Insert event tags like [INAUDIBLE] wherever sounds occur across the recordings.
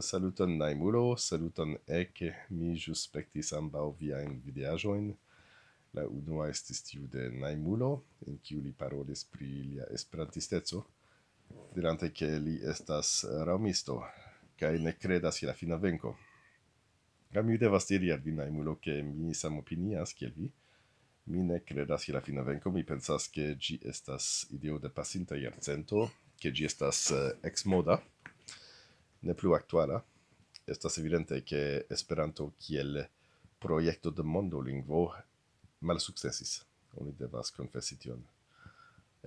Saluton Naimulo, saluton Ek, mi jus spectis ambau via in videajoin. La unua est istiu de Naimulo, in kiu li parolis pri lia esperantistezzo, dirante che li estas raumisto, kai ne credas la fina venco. Kam ju devas diri al Naimulo, che mi sam opinias, kiel vi, mi ne credas la fina venco, mi pensas che gi estas ideo de pasinta iarcento, che gi estas ex eh, moda, ne plu aktuala estas evidente ke esperanto kiel projekto de mondo lingvo malsukcesis oni devas konfesi tion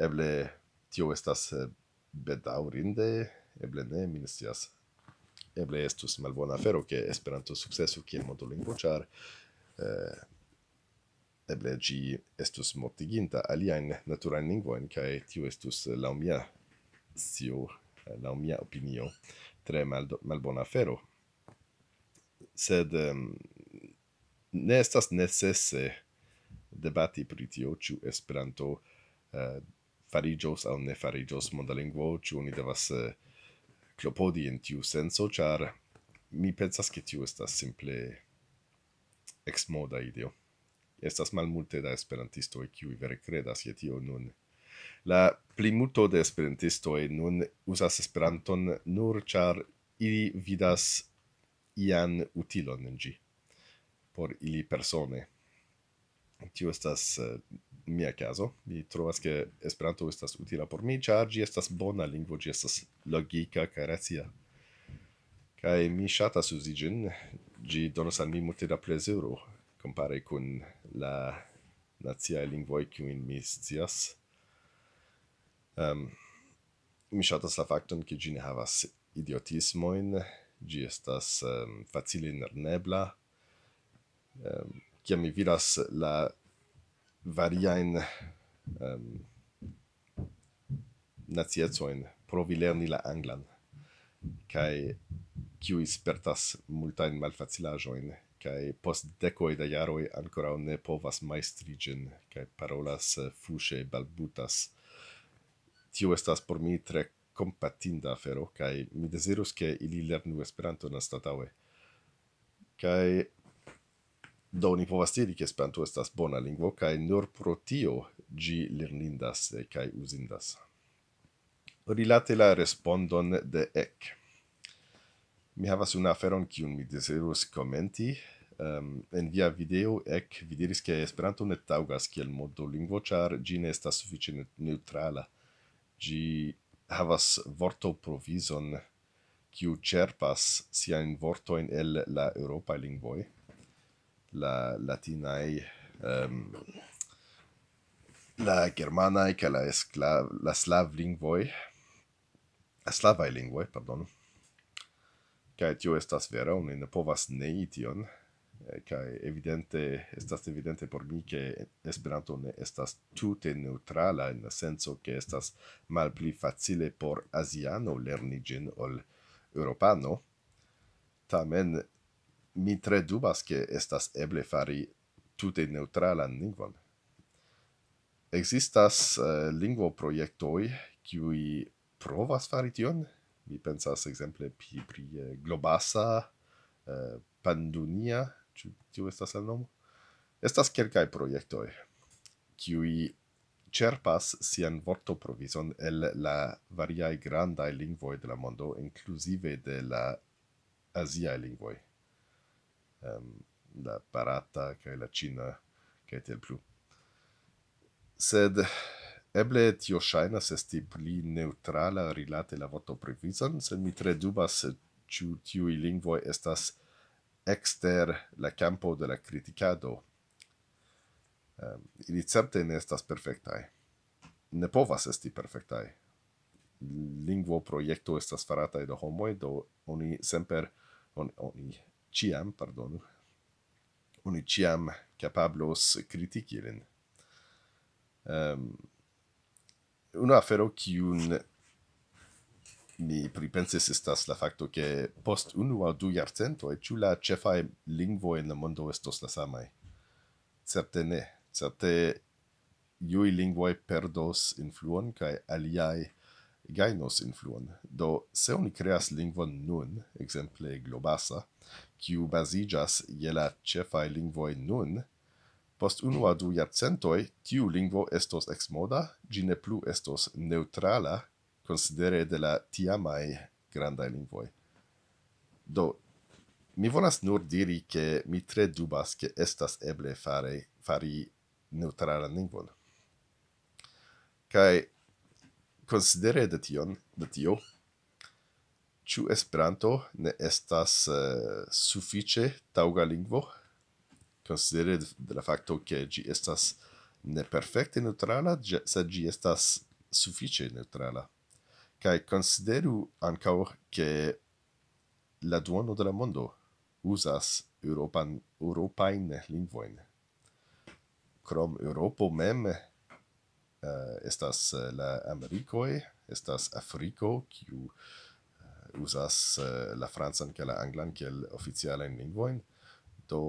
eble tio estas eh, bedaŭrinde eble ne mi ne scias eble estus malbona afero ke esperanto sukcesu kiel mondo lingvo ĉar eh, eble ĝi estus mortiginta aliajn naturajn lingvojn kaj tio estus laŭ mia scio. Na mia opinio, tre mal malbona Sed um, ne estas necesse debati pri tio, Esperanto uh, eh, farigios au ne farigios monda lingvo, ciu oni devas uh, eh, clopodi in tiu senso, char mi pensas che tiu estas simple ex moda ideo. Estas malmulte da esperantisto e kiu vere credas je tio nun la plimulto de esperantisto nun usas esperanton nur char ili vidas ian utilon en gi por ili persone tio estas uh, mia caso mi trovas che esperanto estas utila por mi char gi estas bona lingvo gi estas logika kaj racia kaj mi ŝatas uzi ĝin ĝi donas al mi multe da plezuro compare con la nazia lingua che mi stias. Um, mi shatas la facton che gine havas idiotismoin, gi estas um, facile inernebla, um, ehm, mi vidas la variain um, naziezoin provi lerni la anglan, cae kiu ispertas multain malfacilajoin, cae post decoi da jaroi ancora ne povas maestrigen, cae parolas fuse balbutas, tio estas por mi tre compatinda afero, kai mi desirus ke ili lernu Esperanto na statawe. Kai do ni povas diri ke Esperanto estas bona lingvo, kai nur pro tio gi lernindas eh, kai uzindas. Rilate la respondon de Ek. Mi havas una aferon kiun mi desirus komenti. Um, en via video ec vidiris che ke Esperanto ne taŭgas kiel modo lingvo char gine ne estas sufiĉe neutrala gi havas vorto provison kiu cerpas sia in vorto in el la europa lingvoi la latina e um, la germana e la escla la slav lingvoi la slava lingvoi pardon kai tio estas vera un in povas ition kai eh, evidente estas evidente por mi ke esperanto ne estas tute neutrala en la senso ke estas malpli facile por aziano lerni gen ol europano tamen mi tre dubas ke estas eble fari tute neutrala lingvon existas uh, eh, linguo projekto kiu provas fari tion mi pensas ekzemple pri globasa uh, pandunia tiw ist das основnom. Esta skierkai projecto e QI Cherpass sian voto provision el la variaj granda lingvoi de la mondo inclusive de la asia lingvoi. Ehm la parata ka la Cina kete plu. Sed eblet tio shina esti pli neutrala rilate la voto provision, sed mi tre dubas ĉu tiu lingvoi estas exter la campo de la criticado. Um, ili certe ne estas perfectae. Ne povas esti perfectae. Lingvo proiecto estas faratae de homoe, do oni semper, on, oni ciam, pardonu, oni ciam capablos critici ilin. Um, ehm, una afero, ciun mi pripensis istas la facto che post unu a du jarcento e chula chefa lingvo in la mondo estos la samai. Certe ne, certe iui lingvoi perdos influon cae aliai gainos influon. Do, se oni creas lingvon nun, exemple globasa, kiu basijas jela chefa e lingvoi nun, post unu a du jarcentoi tiu lingvo estos ex moda, gine plu estos neutrala considere de la tiamai grandai lingvoi. Do, mi volas nur diri che mi tre dubas che estas eble fare, fari neutrala lingvon. Cai, considere de tion, de tio, ciu esperanto ne estas uh, eh, suffice tauga lingvo, considere de, de la facto che gi estas ne perfecte neutrala, sed gi estas suffice neutrala kai consideru ancau che la duono de la mondo usas europan europain lingvoin crom europo mem uh, estas eh, la americoi estas africo kiu uh, eh, usas uh, la francan kaj la anglan kiel oficialajn lingvojn do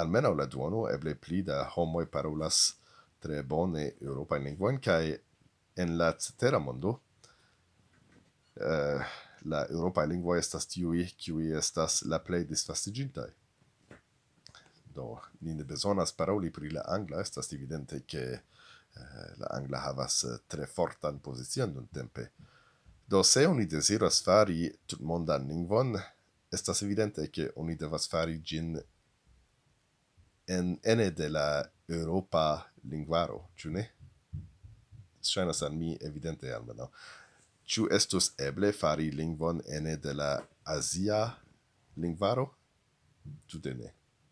almenaŭ la duono eble pli da homoi parolas tre bone eŭropajn lingvojn kai en la cetera mondo Eh, la Europa lingua estas tiu qui estas la play disfastiginta do ni ne bezonas paroli pri la angla estas evidente che eh, la angla havas eh, tre fortan posizion dun tempe do se oni desiras fari tut mondan lingvon estas evidente che oni devas fari gin en ene de la Europa linguaro ĉu ne ŝajnas mi evidente almenaŭ no? Ciu estus eble fari lingvon ene de la Asia lingvaro? Tute ne,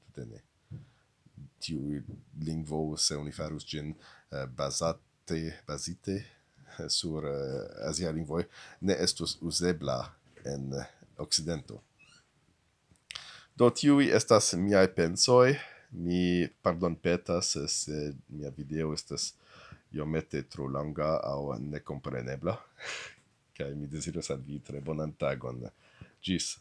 tute ne. Tiu lingvo, se uni farus gen eh, basate, basite eh, sur eh, Asia lingvoi, ne estus usebla en Occidento. Do tiu estas miai pensoi, mi pardon petas se mia video estas iomete tro longa au ne comprenebla. [LAUGHS] cae mi de silo sanvitre bonantagon gis